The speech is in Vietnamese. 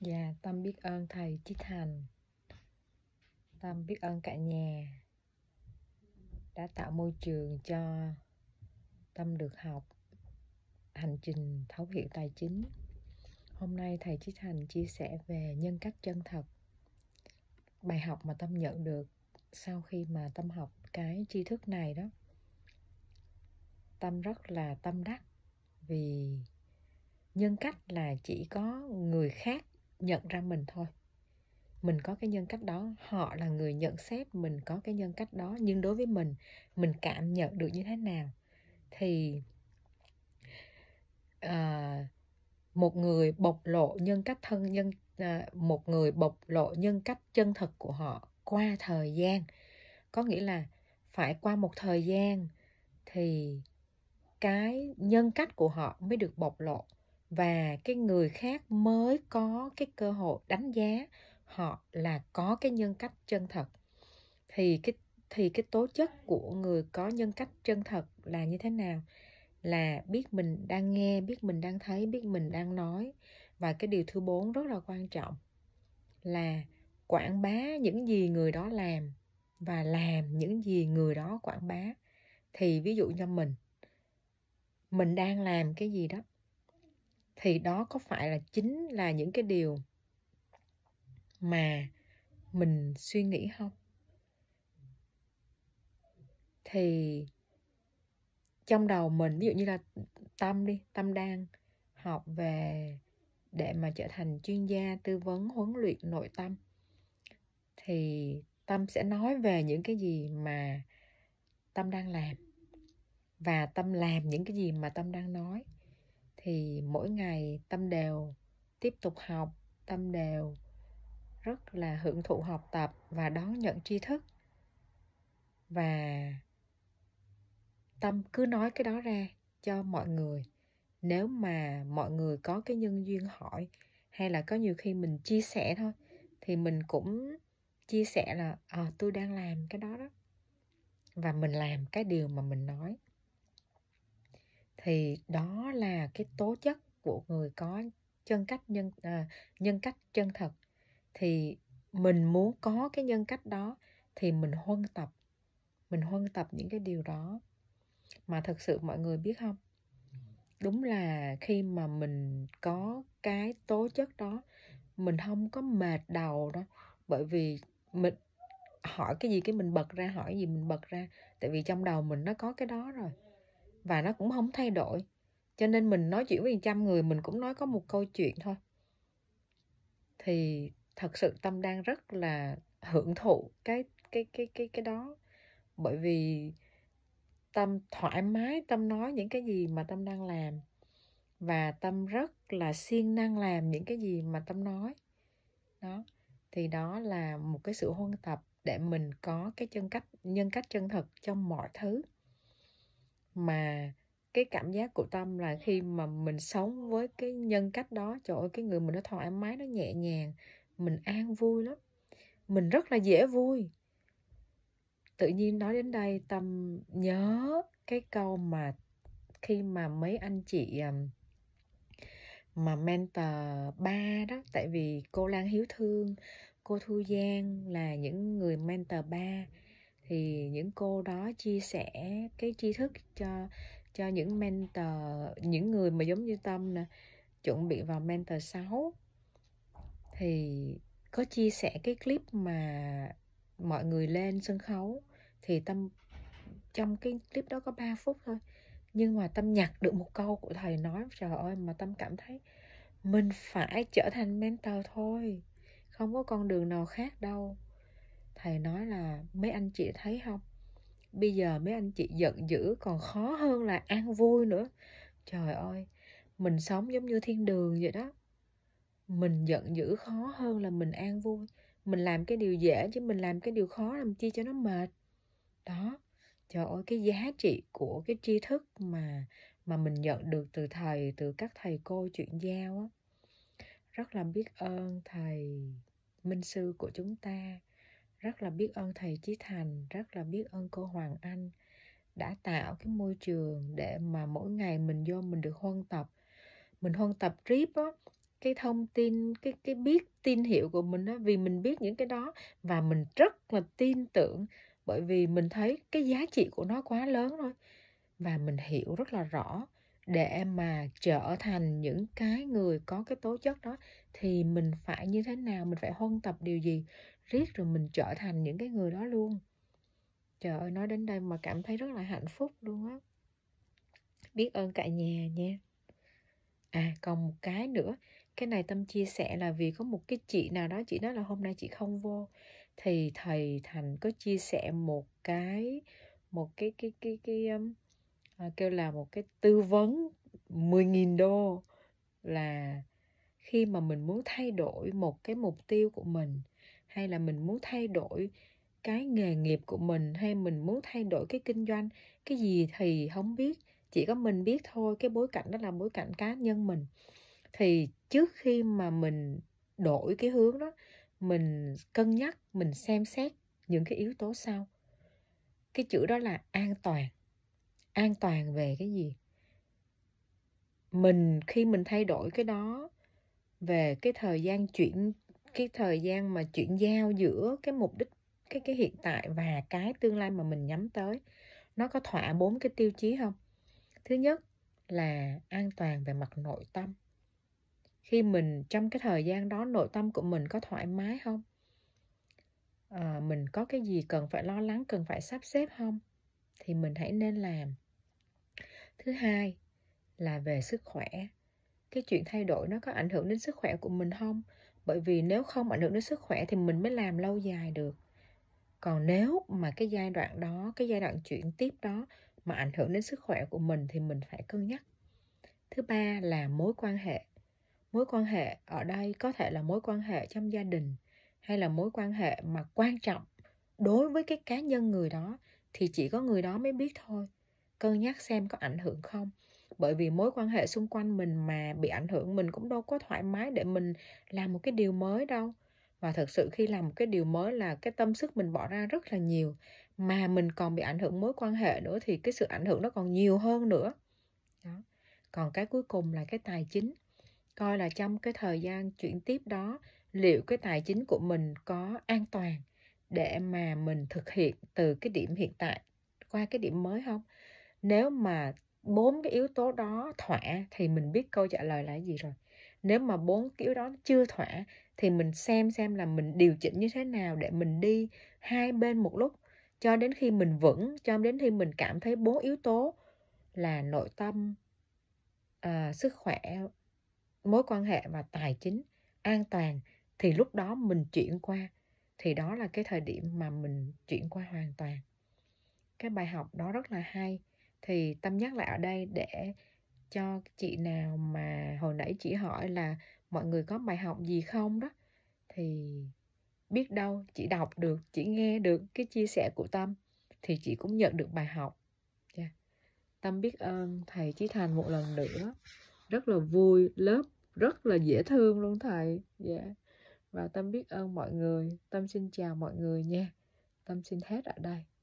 Dạ, Tâm biết ơn thầy Chí Thành. Tâm biết ơn cả nhà đã tạo môi trường cho Tâm được học hành trình thấu hiểu tài chính. Hôm nay thầy Chí Thành chia sẻ về nhân cách chân thật. Bài học mà Tâm nhận được sau khi mà Tâm học cái tri thức này đó. Tâm rất là tâm đắc vì nhân cách là chỉ có người khác nhận ra mình thôi mình có cái nhân cách đó họ là người nhận xét mình có cái nhân cách đó nhưng đối với mình mình cảm nhận được như thế nào thì à, một người bộc lộ nhân cách thân nhân à, một người bộc lộ nhân cách chân thực của họ qua thời gian có nghĩa là phải qua một thời gian thì cái nhân cách của họ mới được bộc lộ và cái người khác mới có cái cơ hội đánh giá họ là có cái nhân cách chân thật thì cái thì cái tố chất của người có nhân cách chân thật là như thế nào là biết mình đang nghe biết mình đang thấy biết mình đang nói và cái điều thứ bốn rất là quan trọng là quảng bá những gì người đó làm và làm những gì người đó quảng bá thì ví dụ như mình mình đang làm cái gì đó thì đó có phải là chính là những cái điều mà mình suy nghĩ không thì trong đầu mình ví dụ như là tâm đi tâm đang học về để mà trở thành chuyên gia tư vấn huấn luyện nội tâm thì tâm sẽ nói về những cái gì mà tâm đang làm và tâm làm những cái gì mà tâm đang nói thì mỗi ngày tâm đều tiếp tục học tâm đều rất là hưởng thụ học tập và đón nhận tri thức và tâm cứ nói cái đó ra cho mọi người nếu mà mọi người có cái nhân duyên hỏi hay là có nhiều khi mình chia sẻ thôi thì mình cũng chia sẻ là à, tôi đang làm cái đó đó và mình làm cái điều mà mình nói thì đó là cái tố chất của người có chân cách nhân à, nhân cách chân thật thì mình muốn có cái nhân cách đó thì mình huân tập mình huân tập những cái điều đó mà thật sự mọi người biết không đúng là khi mà mình có cái tố chất đó mình không có mệt đầu đó bởi vì mình hỏi cái gì cái mình bật ra hỏi gì mình bật ra tại vì trong đầu mình nó có cái đó rồi và nó cũng không thay đổi cho nên mình nói chuyện với trăm người mình cũng nói có một câu chuyện thôi thì thật sự tâm đang rất là hưởng thụ cái cái cái cái cái đó bởi vì tâm thoải mái tâm nói những cái gì mà tâm đang làm và tâm rất là siêng năng làm những cái gì mà tâm nói đó thì đó là một cái sự huân tập để mình có cái chân cách nhân cách chân thật trong mọi thứ mà cái cảm giác của tâm là khi mà mình sống với cái nhân cách đó trời ơi cái người mình nó thoải mái nó nhẹ nhàng mình an vui lắm mình rất là dễ vui tự nhiên nói đến đây tâm nhớ cái câu mà khi mà mấy anh chị mà mentor ba đó tại vì cô Lan Hiếu Thương cô Thu Giang là những người mentor ba thì những cô đó chia sẻ cái tri thức cho cho những mentor những người mà giống như tâm nè chuẩn bị vào mentor 6 thì có chia sẻ cái clip mà mọi người lên sân khấu thì tâm trong cái clip đó có 3 phút thôi nhưng mà tâm nhặt được một câu của thầy nói trời ơi mà tâm cảm thấy mình phải trở thành mentor thôi không có con đường nào khác đâu thầy nói là mấy anh chị thấy không bây giờ mấy anh chị giận dữ còn khó hơn là an vui nữa trời ơi mình sống giống như thiên đường vậy đó mình giận dữ khó hơn là mình an vui mình làm cái điều dễ chứ mình làm cái điều khó làm chi cho nó mệt đó trời ơi cái giá trị của cái tri thức mà mà mình nhận được từ thầy từ các thầy cô chuyện giao á rất là biết ơn thầy minh sư của chúng ta rất là biết ơn thầy Chí Thành, rất là biết ơn cô Hoàng Anh đã tạo cái môi trường để mà mỗi ngày mình vô mình được huân tập. Mình huân tập rip á, cái thông tin, cái cái biết tin hiệu của mình á, vì mình biết những cái đó và mình rất là tin tưởng bởi vì mình thấy cái giá trị của nó quá lớn rồi và mình hiểu rất là rõ để mà trở thành những cái người có cái tố chất đó thì mình phải như thế nào mình phải huân tập điều gì riết rồi mình trở thành những cái người đó luôn trời ơi nói đến đây mà cảm thấy rất là hạnh phúc luôn á biết ơn cả nhà nha à còn một cái nữa cái này tâm chia sẻ là vì có một cái chị nào đó chị nói là hôm nay chị không vô thì thầy thành có chia sẻ một cái một cái cái cái cái, cái um, à, kêu là một cái tư vấn 10.000 đô là khi mà mình muốn thay đổi một cái mục tiêu của mình hay là mình muốn thay đổi cái nghề nghiệp của mình hay mình muốn thay đổi cái kinh doanh cái gì thì không biết chỉ có mình biết thôi cái bối cảnh đó là bối cảnh cá nhân mình thì trước khi mà mình đổi cái hướng đó mình cân nhắc mình xem xét những cái yếu tố sau cái chữ đó là an toàn an toàn về cái gì mình khi mình thay đổi cái đó về cái thời gian chuyển cái thời gian mà chuyển giao giữa cái mục đích cái cái hiện tại và cái tương lai mà mình nhắm tới nó có thỏa bốn cái tiêu chí không thứ nhất là an toàn về mặt nội tâm khi mình trong cái thời gian đó nội tâm của mình có thoải mái không à, mình có cái gì cần phải lo lắng cần phải sắp xếp không thì mình hãy nên làm thứ hai là về sức khỏe cái chuyện thay đổi nó có ảnh hưởng đến sức khỏe của mình không bởi vì nếu không ảnh hưởng đến sức khỏe thì mình mới làm lâu dài được còn nếu mà cái giai đoạn đó cái giai đoạn chuyển tiếp đó mà ảnh hưởng đến sức khỏe của mình thì mình phải cân nhắc thứ ba là mối quan hệ mối quan hệ ở đây có thể là mối quan hệ trong gia đình hay là mối quan hệ mà quan trọng đối với cái cá nhân người đó thì chỉ có người đó mới biết thôi cân nhắc xem có ảnh hưởng không bởi vì mối quan hệ xung quanh mình mà bị ảnh hưởng mình cũng đâu có thoải mái để mình làm một cái điều mới đâu và thật sự khi làm một cái điều mới là cái tâm sức mình bỏ ra rất là nhiều mà mình còn bị ảnh hưởng mối quan hệ nữa thì cái sự ảnh hưởng nó còn nhiều hơn nữa đó còn cái cuối cùng là cái tài chính coi là trong cái thời gian chuyển tiếp đó liệu cái tài chính của mình có an toàn để mà mình thực hiện từ cái điểm hiện tại qua cái điểm mới không nếu mà bốn cái yếu tố đó thỏa thì mình biết câu trả lời là gì rồi nếu mà bốn cái yếu đó chưa thỏa thì mình xem xem là mình điều chỉnh như thế nào để mình đi hai bên một lúc cho đến khi mình vững cho đến khi mình cảm thấy bốn yếu tố là nội tâm à, sức khỏe mối quan hệ và tài chính an toàn thì lúc đó mình chuyển qua thì đó là cái thời điểm mà mình chuyển qua hoàn toàn cái bài học đó rất là hay thì tâm nhắc lại ở đây để cho chị nào mà hồi nãy chị hỏi là mọi người có bài học gì không đó thì biết đâu chị đọc được chị nghe được cái chia sẻ của tâm thì chị cũng nhận được bài học yeah. Dạ. tâm biết ơn thầy chí thành một lần nữa rất là vui lớp rất là dễ thương luôn thầy yeah. Dạ. và tâm biết ơn mọi người tâm xin chào mọi người nha tâm xin hết ở đây